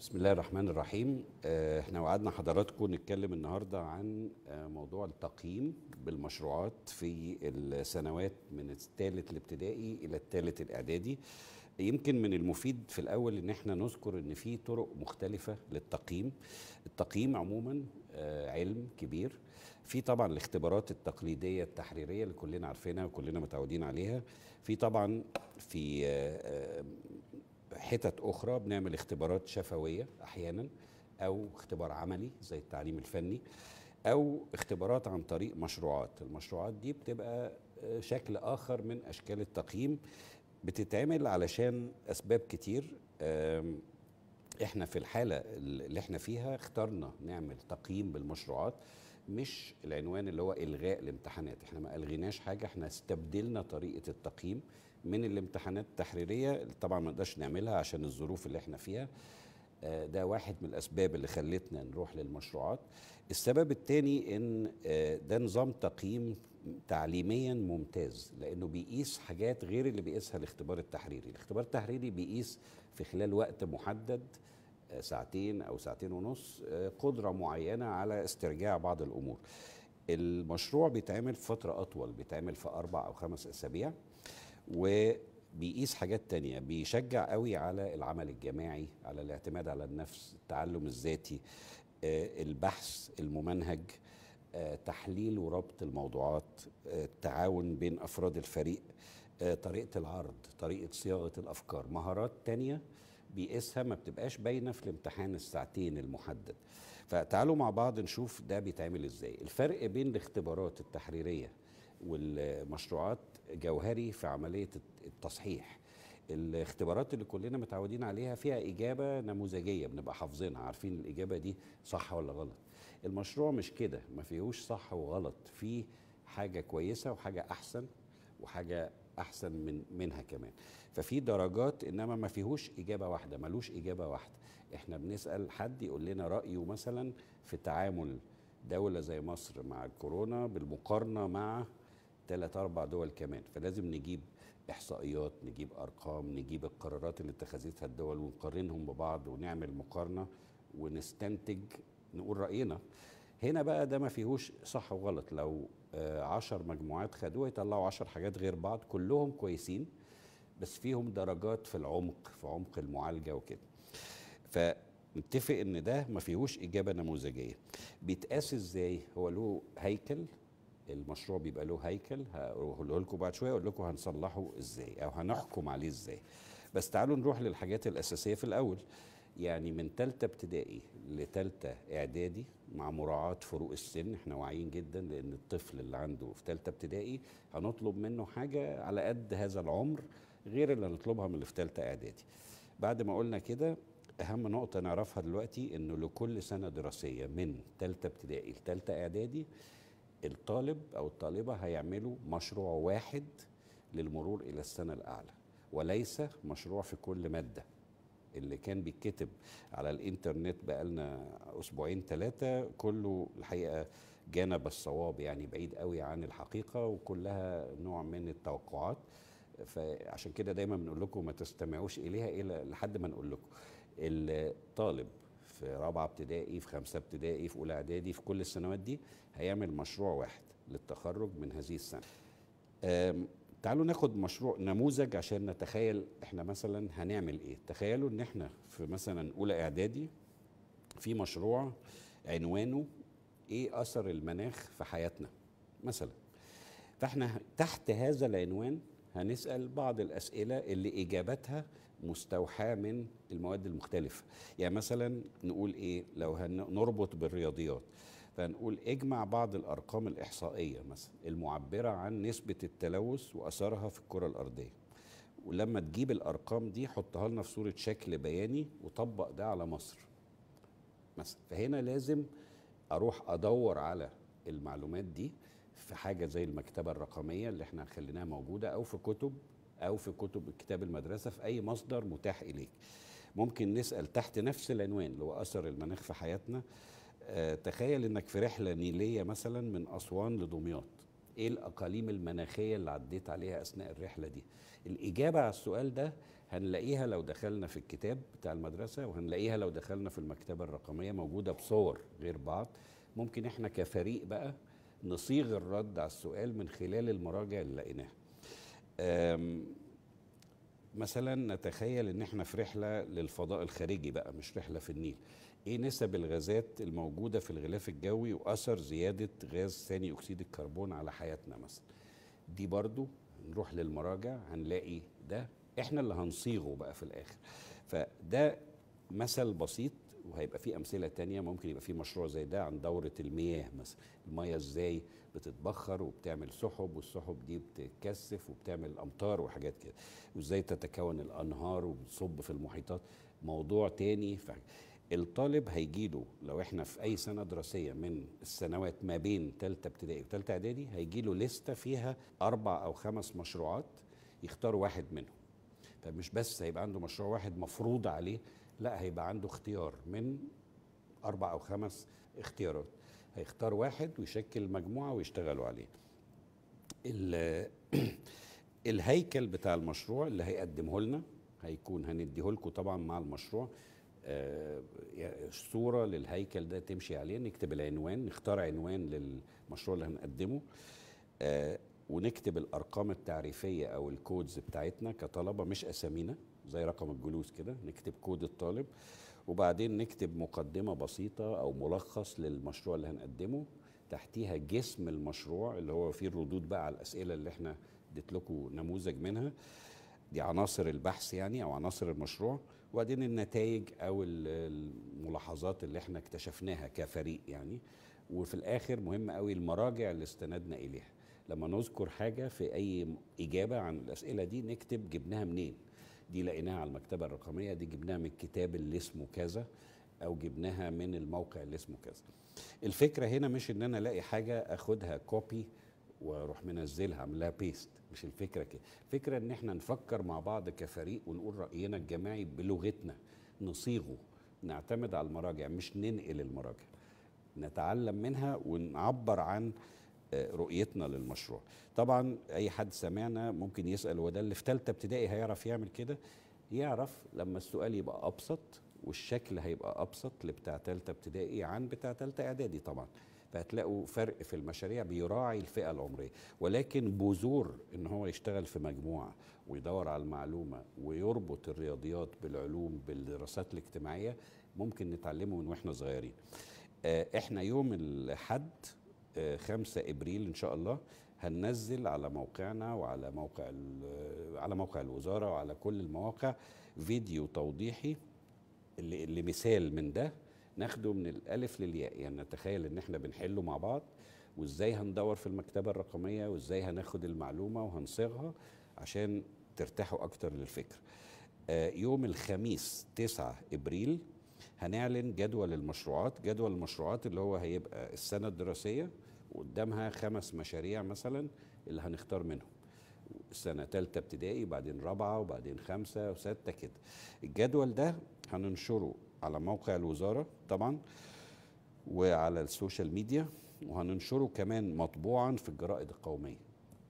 بسم الله الرحمن الرحيم آه، احنا وعدنا حضراتكم نتكلم النهارده عن آه، موضوع التقييم بالمشروعات في السنوات من الثالث الابتدائي الى الثالث الاعدادي يمكن من المفيد في الاول ان احنا نذكر ان في طرق مختلفه للتقييم التقييم عموما آه، علم كبير في طبعا الاختبارات التقليديه التحريريه اللي كلنا عارفينها وكلنا متعودين عليها في طبعا في حتت اخرى بنعمل اختبارات شفويه احيانا او اختبار عملي زي التعليم الفني او اختبارات عن طريق مشروعات المشروعات دي بتبقى آه، شكل اخر من اشكال التقييم بتتعمل علشان اسباب كتير احنا في الحاله اللي احنا فيها اخترنا نعمل تقييم بالمشروعات مش العنوان اللي هو الغاء الامتحانات احنا ما الغيناش حاجه احنا استبدلنا طريقه التقييم من الامتحانات التحريريه طبعا ما نقدرش نعملها عشان الظروف اللي احنا فيها آه، ده واحد من الاسباب اللي خلتنا نروح للمشروعات السبب الثاني ان آه، ده نظام تقييم تعليميا ممتاز لانه بيقيس حاجات غير اللي بيقيسها الاختبار التحريري الاختبار التحريري بيقيس في خلال وقت محدد ساعتين او ساعتين ونص آه، قدره معينه على استرجاع بعض الامور المشروع بيتعمل فتره اطول بيتعمل في اربع او خمس اسابيع وبيقيس حاجات تانية بيشجع قوي على العمل الجماعي على الاعتماد على النفس التعلم الذاتي آه، البحث الممنهج آه، تحليل وربط الموضوعات التعاون بين افراد الفريق طريقه العرض طريقه صياغه الافكار مهارات تانية بيقيسها ما بتبقاش باينه في الامتحان الساعتين المحدد فتعالوا مع بعض نشوف ده بيتعمل ازاي الفرق بين الاختبارات التحريريه والمشروعات جوهري في عمليه التصحيح الاختبارات اللي كلنا متعودين عليها فيها إجابة نموذجية بنبقى حافظينها عارفين الإجابة دي صح ولا غلط المشروع مش كده ما فيهوش صح وغلط فيه حاجة كويسة وحاجة أحسن وحاجة احسن من منها كمان ففي درجات انما ما فيهوش اجابه واحده ملوش اجابه واحده احنا بنسال حد يقول لنا رايه مثلا في تعامل دوله زي مصر مع الكورونا بالمقارنه مع ثلاث اربع دول كمان فلازم نجيب احصائيات نجيب ارقام نجيب القرارات اللي اتخذتها الدول ونقارنهم ببعض ونعمل مقارنه ونستنتج نقول راينا هنا بقى ده ما فيهوش صح وغلط لو عشر مجموعات خدوها يطلعوا عشر حاجات غير بعض كلهم كويسين بس فيهم درجات في العمق في عمق المعالجه وكده فنتفق ان ده ما فيهوش اجابه نموذجيه بيتقاس ازاي هو له هيكل المشروع بيبقى له هيكل هقوله لكم بعد شويه اقول لكم هنصلحه ازاي او هنحكم عليه ازاي بس تعالوا نروح للحاجات الاساسيه في الاول يعني من ثالثه ابتدائي لثالثه اعدادي مع مراعاة فروق السن احنا واعيين جدا لان الطفل اللي عنده في ثالثة ابتدائي هنطلب منه حاجة على قد هذا العمر غير اللي هنطلبها من اللي في ثالثة اعدادي بعد ما قلنا كده اهم نقطة نعرفها دلوقتي انه لكل سنة دراسية من ثالثة ابتدائي لثالثة اعدادي الطالب او الطالبة هيعملوا مشروع واحد للمرور الى السنة الاعلى وليس مشروع في كل مادة اللي كان بيتكتب على الانترنت بقالنا اسبوعين ثلاثه كله الحقيقه جانب الصواب يعني بعيد قوي عن الحقيقه وكلها نوع من التوقعات فعشان كده دايما بنقول لكم ما تستمعوش اليها الا لحد ما نقول لكم الطالب في رابعه ابتدائي في خمسه ابتدائي في اولى اعدادي في كل السنوات دي هيعمل مشروع واحد للتخرج من هذه السنه تعالوا ناخد مشروع نموذج عشان نتخيل احنا مثلا هنعمل ايه تخيلوا ان احنا في مثلا اولى اعدادي في مشروع عنوانه ايه اثر المناخ في حياتنا مثلا فاحنا تحت هذا العنوان هنسال بعض الاسئله اللي اجابتها مستوحاه من المواد المختلفه يعني مثلا نقول ايه لو هنربط بالرياضيات فنقول اجمع بعض الارقام الاحصائيه مثلا المعبره عن نسبه التلوث واثرها في الكره الارضيه ولما تجيب الارقام دي حطها لنا في صوره شكل بياني وطبق ده على مصر مثلا فهنا لازم اروح ادور على المعلومات دي في حاجه زي المكتبه الرقميه اللي احنا خليناها موجوده او في كتب او في كتب كتاب المدرسه في اي مصدر متاح اليك ممكن نسال تحت نفس العنوان اللي هو اثر المناخ في حياتنا آه، تخيل انك في رحله نيليه مثلا من اسوان لدمياط ايه الاقاليم المناخيه اللي عديت عليها اثناء الرحله دي الاجابه على السؤال ده هنلاقيها لو دخلنا في الكتاب بتاع المدرسه وهنلاقيها لو دخلنا في المكتبه الرقميه موجوده بصور غير بعض ممكن احنا كفريق بقى نصيغ الرد على السؤال من خلال المراجع اللي لقيناها مثلا نتخيل ان احنا في رحله للفضاء الخارجي بقى مش رحله في النيل ايه نسب الغازات الموجوده في الغلاف الجوي واثر زياده غاز ثاني اكسيد الكربون على حياتنا مثلا دي برضو نروح للمراجع هنلاقي ده احنا اللي هنصيغه بقى في الاخر فده مثل بسيط وهيبقى فيه امثله تانية ممكن يبقى فيه مشروع زي ده عن دوره المياه مثلا المياه ازاي بتتبخر وبتعمل سحب والسحب دي بتتكثف وبتعمل امطار وحاجات كده وازاي تتكون الانهار وبتصب في المحيطات موضوع تاني فحاجة. الطالب هيجيله لو احنا في اي سنه دراسيه من السنوات ما بين ثالثه ابتدائي وثالثه اعدادي هيجيله لسته فيها اربع او خمس مشروعات يختار واحد منهم فمش بس هيبقى عنده مشروع واحد مفروض عليه لا هيبقى عنده اختيار من اربع او خمس اختيارات هيختار واحد ويشكل مجموعه ويشتغلوا عليه الهيكل بتاع المشروع اللي هيقدمه لنا هيكون هنديه لكم طبعا مع المشروع آه، يعني صوره للهيكل ده تمشي عليه نكتب العنوان نختار عنوان للمشروع اللي هنقدمه آه، ونكتب الارقام التعريفيه او الكودز بتاعتنا كطلبه مش اسامينا زي رقم الجلوس كده نكتب كود الطالب وبعدين نكتب مقدمه بسيطه او ملخص للمشروع اللي هنقدمه تحتيها جسم المشروع اللي هو فيه الردود بقى على الاسئله اللي احنا اديت لكم نموذج منها دي عناصر البحث يعني او عناصر المشروع وبعدين النتائج او الملاحظات اللي احنا اكتشفناها كفريق يعني وفي الاخر مهم قوي المراجع اللي استندنا اليها لما نذكر حاجه في اي اجابه عن الاسئله دي نكتب جبناها منين دي لقيناها على المكتبه الرقميه دي جبناها من الكتاب اللي اسمه كذا او جبناها من الموقع اللي اسمه كذا الفكره هنا مش ان انا الاقي حاجه اخدها كوبي واروح منزلها عاملها بيست مش الفكره كده الفكره ان احنا نفكر مع بعض كفريق ونقول راينا الجماعي بلغتنا نصيغه نعتمد على المراجع مش ننقل المراجع نتعلم منها ونعبر عن آه، رؤيتنا للمشروع طبعا اي حد سمعنا ممكن يسال هو ده اللي في ثالثه ابتدائي هيعرف يعمل كده يعرف لما السؤال يبقى ابسط والشكل هيبقى ابسط لبتاع ثالثه ابتدائي عن بتاع ثالثه اعدادي طبعا فهتلاقوا فرق في المشاريع بيراعي الفئه العمريه ولكن بذور ان هو يشتغل في مجموعه ويدور على المعلومه ويربط الرياضيات بالعلوم بالدراسات الاجتماعيه ممكن نتعلمه من واحنا صغيرين آه، احنا يوم الحد 5 آه، ابريل ان شاء الله هننزل على موقعنا وعلى موقع آه، على موقع الوزاره وعلى كل المواقع فيديو توضيحي لمثال من ده ناخده من الالف للياء يعني نتخيل ان احنا بنحله مع بعض وازاي هندور في المكتبه الرقميه وازاي هناخد المعلومه وهنصيغها عشان ترتاحوا اكتر للفكر آه، يوم الخميس 9 ابريل هنعلن جدول المشروعات جدول المشروعات اللي هو هيبقى السنه الدراسيه وقدامها خمس مشاريع مثلا اللي هنختار منهم سنه ثالثه ابتدائي وبعدين رابعه وبعدين خمسه وسته كده الجدول ده هننشره على موقع الوزاره طبعا وعلى السوشيال ميديا وهننشره كمان مطبوعا في الجرائد القوميه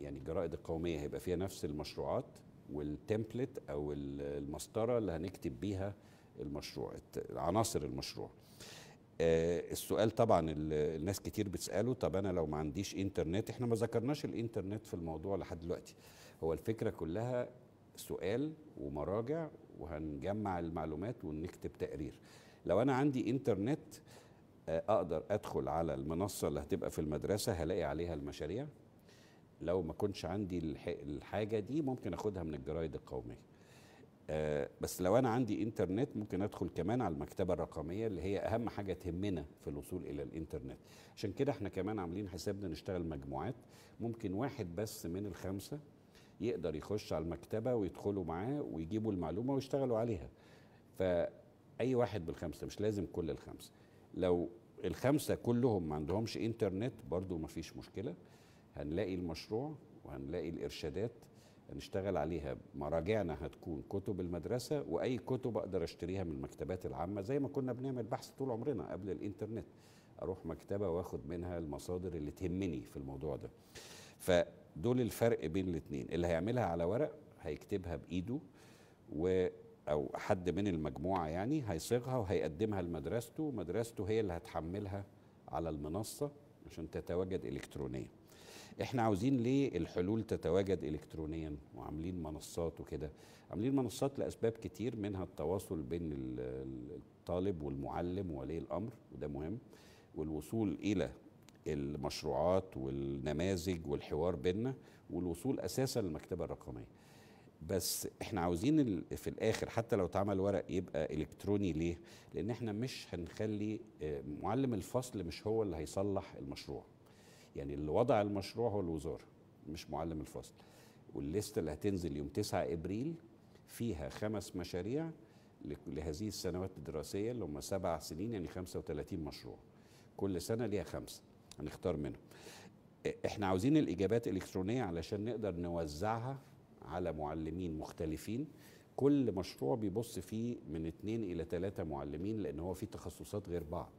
يعني الجرائد القوميه هيبقى فيها نفس المشروعات والتمبلت او المسطره اللي هنكتب بيها المشروع عناصر المشروع آه، السؤال طبعا الناس كتير بتساله طب انا لو ما عنديش انترنت احنا ما ذكرناش الانترنت في الموضوع لحد دلوقتي هو الفكره كلها سؤال ومراجع وهنجمع المعلومات ونكتب تقرير لو انا عندي انترنت آه، اقدر ادخل على المنصه اللي هتبقى في المدرسه هلاقي عليها المشاريع لو ما كنتش عندي الحاجه دي ممكن اخدها من الجرايد القوميه آه، بس لو انا عندي انترنت ممكن ادخل كمان على المكتبه الرقميه اللي هي اهم حاجه تهمنا في الوصول الى الانترنت عشان كده احنا كمان عاملين حسابنا نشتغل مجموعات ممكن واحد بس من الخمسه يقدر يخش على المكتبه ويدخلوا معاه ويجيبوا المعلومه ويشتغلوا عليها فاي واحد بالخمسه مش لازم كل الخمسه لو الخمسه كلهم ما عندهمش انترنت برضو ما فيش مشكله هنلاقي المشروع وهنلاقي الارشادات هنشتغل عليها مراجعنا هتكون كتب المدرسة وأي كتب أقدر أشتريها من المكتبات العامة زي ما كنا بنعمل بحث طول عمرنا قبل الإنترنت أروح مكتبة وآخد منها المصادر اللي تهمني في الموضوع ده فدول الفرق بين الاثنين اللي هيعملها على ورق هيكتبها بايده و او حد من المجموعه يعني هيصيغها وهيقدمها لمدرسته مدرسته هي اللي هتحملها على المنصه عشان تتواجد الكترونيا احنا عاوزين ليه الحلول تتواجد الكترونيا وعاملين منصات وكده عاملين منصات لاسباب كتير منها التواصل بين الطالب والمعلم وولي الامر وده مهم والوصول الى المشروعات والنماذج والحوار بيننا والوصول اساسا للمكتبه الرقميه بس احنا عاوزين في الاخر حتى لو اتعمل ورق يبقى الكتروني ليه لان احنا مش هنخلي آه، معلم الفصل مش هو اللي هيصلح المشروع يعني اللي وضع المشروع هو الوزاره مش معلم الفصل والليست اللي هتنزل يوم 9 ابريل فيها خمس مشاريع لهذه السنوات الدراسيه اللي هم سبع سنين يعني 35 مشروع كل سنه ليها خمسه هنختار منهم احنا عاوزين الاجابات الكترونيه علشان نقدر نوزعها على معلمين مختلفين كل مشروع بيبص فيه من اثنين الى ثلاثة معلمين لان هو فيه تخصصات غير بعض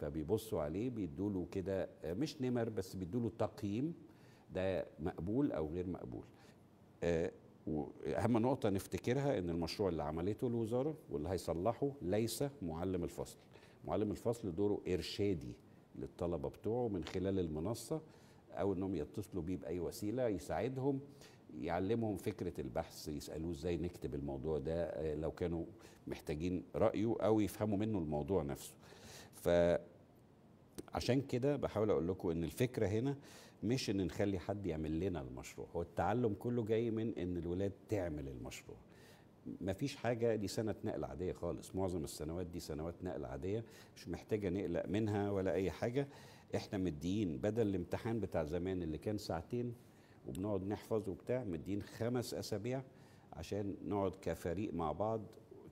فبيبصوا عليه بيدوا له كده مش نمر بس بيدوا له تقييم ده مقبول او غير مقبول اهم واهم نقطه نفتكرها ان المشروع اللي عملته الوزاره واللي هيصلحه ليس معلم الفصل معلم الفصل دوره ارشادي للطلبه بتوعه من خلال المنصه او انهم يتصلوا بيه باي وسيله يساعدهم يعلمهم فكره البحث يسالوه ازاي نكتب الموضوع ده آه، لو كانوا محتاجين رايه او يفهموا منه الموضوع نفسه ف عشان كده بحاول اقول لكم ان الفكره هنا مش ان نخلي حد يعمل لنا المشروع هو التعلم كله جاي من ان الولاد تعمل المشروع ما فيش حاجة دي سنة نقل عادية خالص معظم السنوات دي سنوات نقل عادية مش محتاجة نقلق منها ولا أي حاجة احنا مديين بدل الامتحان بتاع زمان اللي كان ساعتين وبنقعد نحفظ وبتاع مدين خمس أسابيع عشان نقعد كفريق مع بعض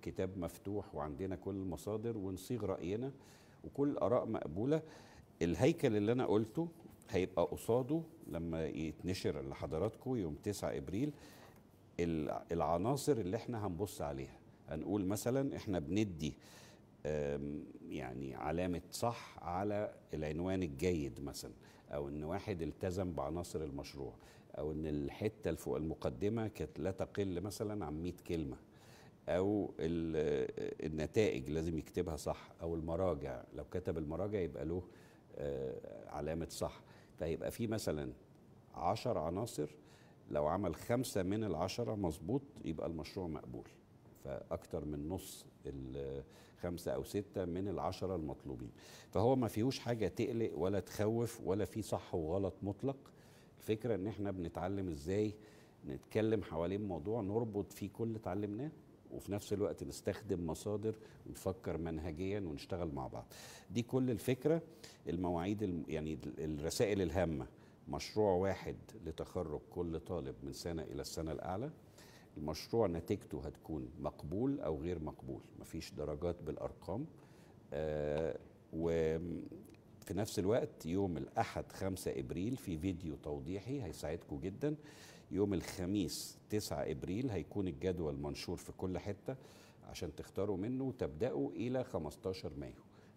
كتاب مفتوح وعندنا كل المصادر ونصيغ رأينا وكل آراء مقبولة الهيكل اللي أنا قلته هيبقى قصاده لما يتنشر لحضراتكم يوم 9 إبريل العناصر اللي احنا هنبص عليها هنقول مثلا احنا بندي يعني علامة صح على العنوان الجيد مثلا أو إن واحد التزم بعناصر المشروع أو إن الحتة اللي فوق المقدمة كانت لا تقل مثلا عن 100 كلمة أو النتائج لازم يكتبها صح أو المراجع لو كتب المراجع يبقى له آه، علامة صح فيبقى في مثلا عشر عناصر لو عمل خمسة من العشرة مظبوط يبقى المشروع مقبول فأكتر من نص خمسة أو ستة من العشرة المطلوبين فهو ما فيهوش حاجة تقلق ولا تخوف ولا في صح وغلط مطلق الفكرة إن إحنا بنتعلم إزاي نتكلم حوالين موضوع نربط فيه كل اللي اتعلمناه وفي نفس الوقت نستخدم مصادر ونفكر منهجيا ونشتغل مع بعض دي كل الفكرة المواعيد يعني الرسائل الهامة مشروع واحد لتخرج كل طالب من سنة إلى السنة الأعلى المشروع نتيجته هتكون مقبول أو غير مقبول مفيش درجات بالأرقام آه وفي نفس الوقت يوم الأحد 5 إبريل في فيديو توضيحي هيساعدكم جدا يوم الخميس 9 إبريل هيكون الجدول منشور في كل حتة عشان تختاروا منه وتبدأوا إلى 15 مايو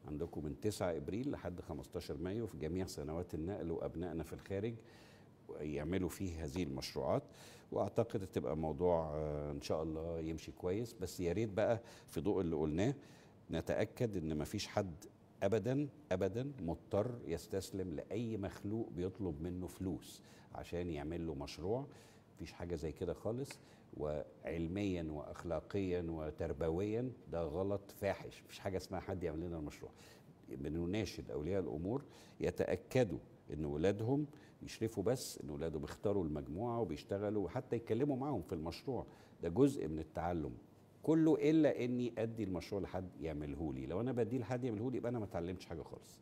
عندكم من 9 ابريل لحد 15 مايو في جميع سنوات النقل وابنائنا في الخارج يعملوا فيه هذه المشروعات واعتقد تبقى موضوع آه، ان شاء الله يمشي كويس بس يا ريت بقى في ضوء اللي قلناه نتاكد ان مفيش حد ابدا ابدا مضطر يستسلم لاي مخلوق بيطلب منه فلوس عشان يعمل له مشروع مفيش حاجه زي كده خالص وعلميا واخلاقيا وتربويا ده غلط فاحش مفيش حاجه اسمها حد يعمل لنا المشروع بنناشد اولياء الامور يتاكدوا ان ولادهم يشرفوا بس ان ولادهم اختاروا المجموعه وبيشتغلوا وحتى يتكلموا معاهم في المشروع ده جزء من التعلم كله الا اني ادي المشروع لحد يعمله لي لو انا بديه لحد يعمله لي يبقى انا ما اتعلمتش حاجه خالص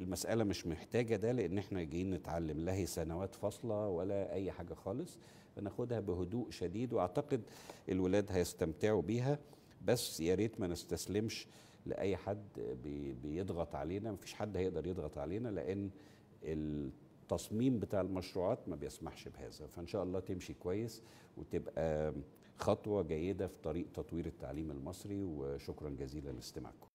المساله مش محتاجه ده لان احنا جايين نتعلم لا هي سنوات فاصله ولا اي حاجه خالص بناخدها بهدوء شديد واعتقد الولاد هيستمتعوا بيها بس يا ريت ما نستسلمش لاي حد بي بيضغط علينا مفيش حد هيقدر يضغط علينا لان التصميم بتاع المشروعات ما بيسمحش بهذا فان شاء الله تمشي كويس وتبقى خطوه جيده في طريق تطوير التعليم المصري وشكرا جزيلا لاستماعكم